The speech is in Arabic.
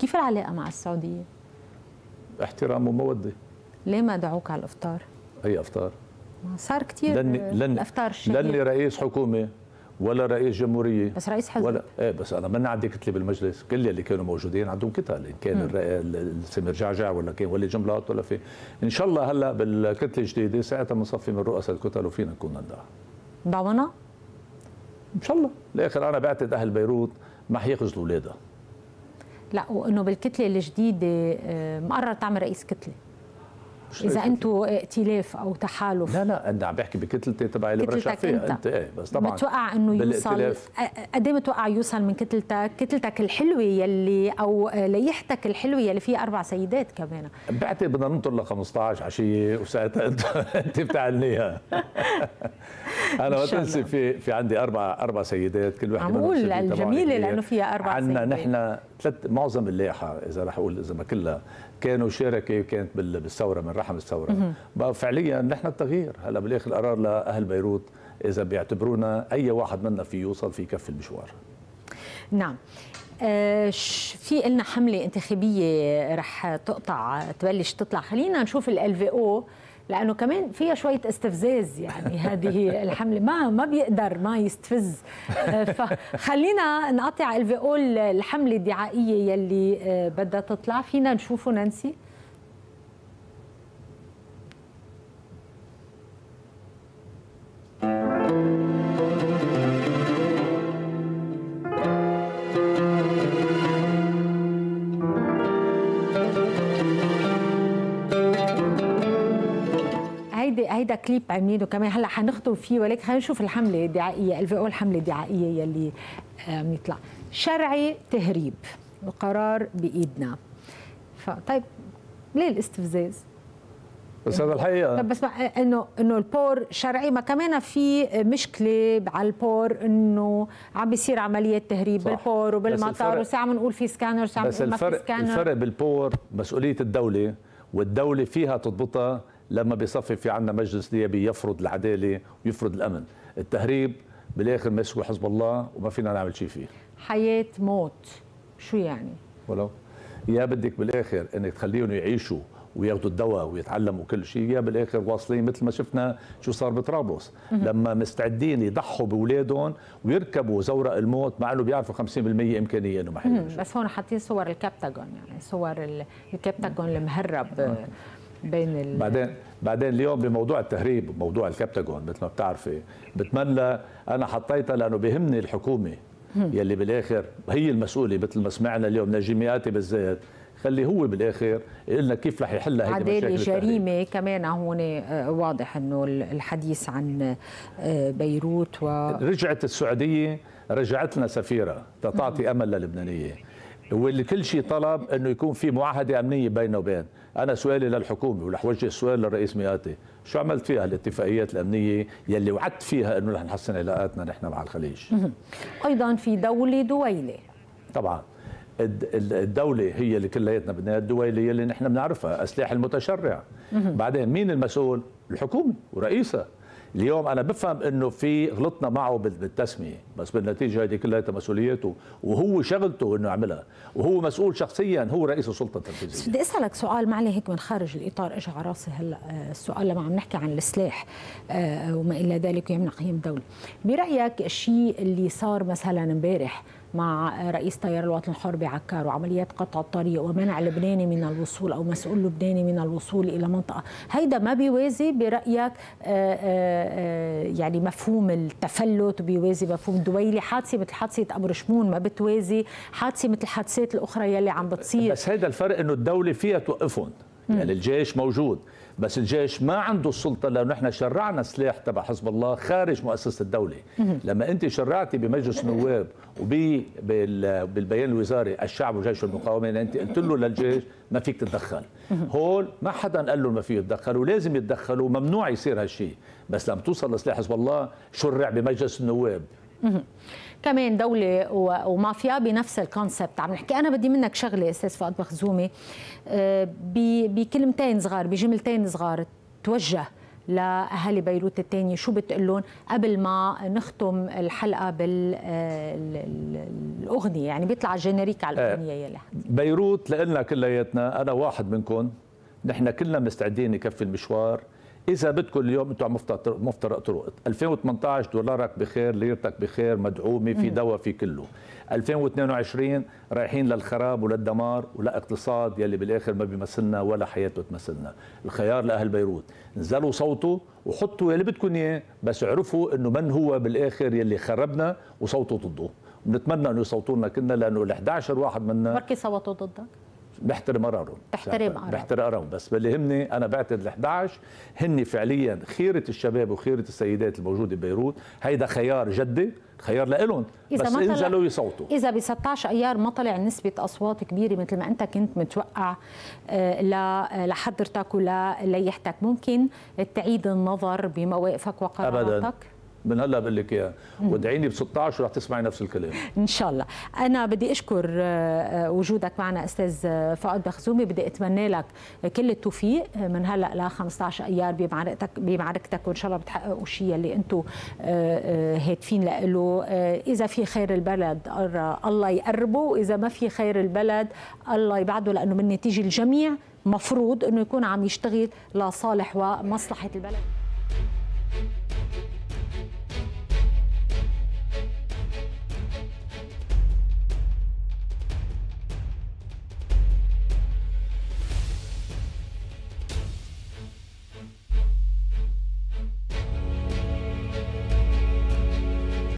كيف العلاقه مع السعوديه؟ احترام وموده ليه ما دعوك على الافطار؟ اي افطار؟ صار كثير لن لن الافطار الشهير لاني رئيس حكومه ولا رئيس جمهوريه بس رئيس حزب ولا ايه بس انا من عندي كتله بالمجلس كل اللي كانوا موجودين عندهم كتل ان كان السمير جعجع ولا كان ولي جملات ولا في ان شاء الله هلا بالكتله الجديده ساعتها بنصفي من رؤساء الكتل وفينا نكون ندعها دعونا؟ ان شاء الله لاخر انا بعتد اهل بيروت ما حيخجلوا اولادها لا وانه بالكتله الجديده آه، مقرر تعمل رئيس كتله اذا انتم ائتلاف او تحالف لا لا انا عم بحكي بكتلتي تبع اللي برشح فيها انت, انت ايه بس طبعا بتوقع انه يوصل قد ايه بتوقع يوصل من كتلتك كتلتك الحلوه يلي او ليحتك الحلوه يلي فيها اربع سيدات كمان بعتقد بدنا ننطر ل 15 عشيه وساعتها انت انت بتعلني انا ما تنسي في في عندي اربع اربع سيدات كل وحده عم بقول الجميله لانه فيها اربع سيدات عندنا نحن ثلاث معظم اللائحه اذا رح اقول اذا ما كلها كانوا شركه كانت بالثوره من رحم الثوره بقى فعليا نحن التغيير هلا بالاخر القرار لاهل بيروت اذا بيعتبرونا اي واحد منا في يوصل في كف المشوار نعم آه، في لنا حملة انتخابية رح تقطع تبلش تطلع خلينا نشوف ال في او لأنه كمان فيها شوية استفزاز يعني هذه الحملة ما ما بيقدر ما يستفز آه، فخلينا نقطع ال في او الحملة الدعائية يلي آه، بدها تطلع فينا نشوفه نانسي كليب عاملينه كمان هلا حنخطب فيه ولكن خلينا نشوف الحمله الدعائيه الفي او الحمله الدعائيه يلي عم يطلع شرعي تهريب القرار بايدنا فطيب ليه الاستفزاز؟ بس هذا الحقيقه بس انه انه البور شرعي ما كمان في مشكله على البور انه عم بيصير عمليه تهريب صح. بالبور وبالمطار وساعه عم نقول في سكانر ساعه بنقول ما في سكانر الفرق الفرق بالبور مسؤوليه الدوله والدوله فيها تضبطها لما بيصفي في عندنا مجلس نيابي يفرض العداله ويفرض الامن التهريب بالاخر مسكوا حزب الله وما فينا نعمل شيء فيه حياه موت شو يعني ولو يا بدك بالاخر انك تخليهم يعيشوا وياخذوا الدواء ويتعلموا كل شيء يا بالاخر واصلين مثل ما شفنا شو صار بطرابلس لما مستعدين يضحوا باولادهم ويركبوا زورق الموت مع انه بيعرفوا 50% امكانيه انه ما حيعيشوا بس هون حاطين صور الكبتاجون يعني صور الكبتاجون المهرب بين ال... بعدين بعدين اليوم بموضوع التهريب موضوع الكبتاجون مثل ما بتعرفي بتمنى انا حطيتها لانه بهمني الحكومه يلي بالاخر هي المسؤوله مثل ما سمعنا اليوم نجمياتي مئاتي بالذات خلي هو بالاخر يقول لنا كيف رح يحلها المشاكل عداله جريمه كمان هون آه، واضح انه الحديث عن آه، بيروت و رجعت السعوديه رجعت لنا سفيره تعطي امل للبنانيه واللي كل شيء طلب انه يكون في معاهده امنيه بينه وبين انا سؤالي للحكومه ورح وجه السؤال للرئيس مياتي شو عملت فيها الاتفاقيات الامنيه يلي وعدت فيها انه رح نحسن علاقاتنا نحن مع الخليج ايضا في دوله دويله طبعا الدولة هي اللي كلياتنا بدنا الدولة اللي نحن بنعرفها، السلاح المتشرع. بعدين مين المسؤول؟ الحكومة ورئيسها. اليوم انا بفهم انه في غلطنا معه بالتسميه بس بالنتيجه هذه كلها مسؤوليته وهو شغلته انه يعملها وهو مسؤول شخصيا هو رئيس السلطه التنفيذيه بدي اسالك سؤال معلي هيك من خارج الاطار اجى على راسي هلا آه، السؤال لما عم نحكي عن السلاح آه، وما الى ذلك ويمنع قيم الدوله برايك الشيء اللي صار مثلا امبارح مع رئيس تيار الوطن الحر بعكار وعمليات قطع الطريق ومنع لبناني من الوصول او مسؤول لبناني من الوصول الى منطقه هيدا ما بيوازي برايك آه، آه، آه، يعني مفهوم التفلت بيوازي مفهوم دويلي حادثه مثل حادثه ابو رشمون ما بتوازي حادثه مثل الحادثات الاخرى يلي عم بتصير بس هيدا الفرق انه الدوله فيها توقفهم يعني الجيش موجود بس الجيش ما عنده السلطه لانه نحن شرعنا سلاح تبع حزب الله خارج مؤسسه الدوله لما انت شرعتي بمجلس النواب وبالبيان الوزاري الشعب وجيش المقاومه يعني انت قلت له للجيش ما فيك تتدخل هول ما حدا قال له ما فيه يتدخل ولازم يتدخلوا ممنوع يصير هالشيء بس لما توصل لسلاح حزب الله شرع بمجلس النواب كمان دولة ومافيا بنفس الكونسبت عم نحكي أنا بدي منك شغلة أستاذ فؤاد مخزومي آه، بكلمتين صغار بجملتين صغار توجه لاهالي بيروت الثانيه شو بتقول لهم قبل ما نختم الحلقه بالاغنيه يعني بيطلع جينيريك على آه، الاغنيه يلا بيروت لنا كلياتنا انا واحد منكم نحن كلنا مستعدين نكفي المشوار اذا بدكم اليوم انتم عم مفترق طرق 2018 دولارك بخير ليرتك بخير مدعومه في دواء في كله 2022 رايحين للخراب وللدمار ولا اقتصاد يلي بالاخر ما بيمثلنا ولا حياته تمثلنا الخيار لاهل بيروت نزلوا صوتوا وحطوا يلي بدكم اياه بس عرفوا انه من هو بالاخر يلي خربنا وصوتوا ضده بنتمنى انه يصوتوا لنا كلنا لانه ال 11 واحد منا بركي صوتوا ضدك بحترم قرارهم بحترم قرارهم بحترم قرارهم بس اللي يهمني انا بعتد ال 11 هن فعليا خيره الشباب وخيره السيدات الموجوده ببيروت هيدا خيار جدي خيار لإلهم بس ما انزلوا يصوتوا اذا ب 16 ايار ما طلع نسبه اصوات كبيره مثل ما انت كنت متوقع آه، آه، لحضرتك ولليحتك ممكن تعيد النظر بمواقفك وقراراتك ابدا من هلا بقول لك اياها وادعيني ب 16 رح تسمعي نفس الكلام ان شاء الله انا بدي اشكر آه، آه، وجودك معنا استاذ آه، فؤاد بخزومي بدي اتمنى لك كل التوفيق من هلا ل 15 ايار بمعركتك بمعركتك وان شاء الله بتحققوا الشيء اللي انتم هاتفين له اذا في خير البلد الله يقربه واذا ما في خير البلد الله يبعده لانه من نتيجه الجميع مفروض انه يكون عم يشتغل لصالح ومصلحه البلد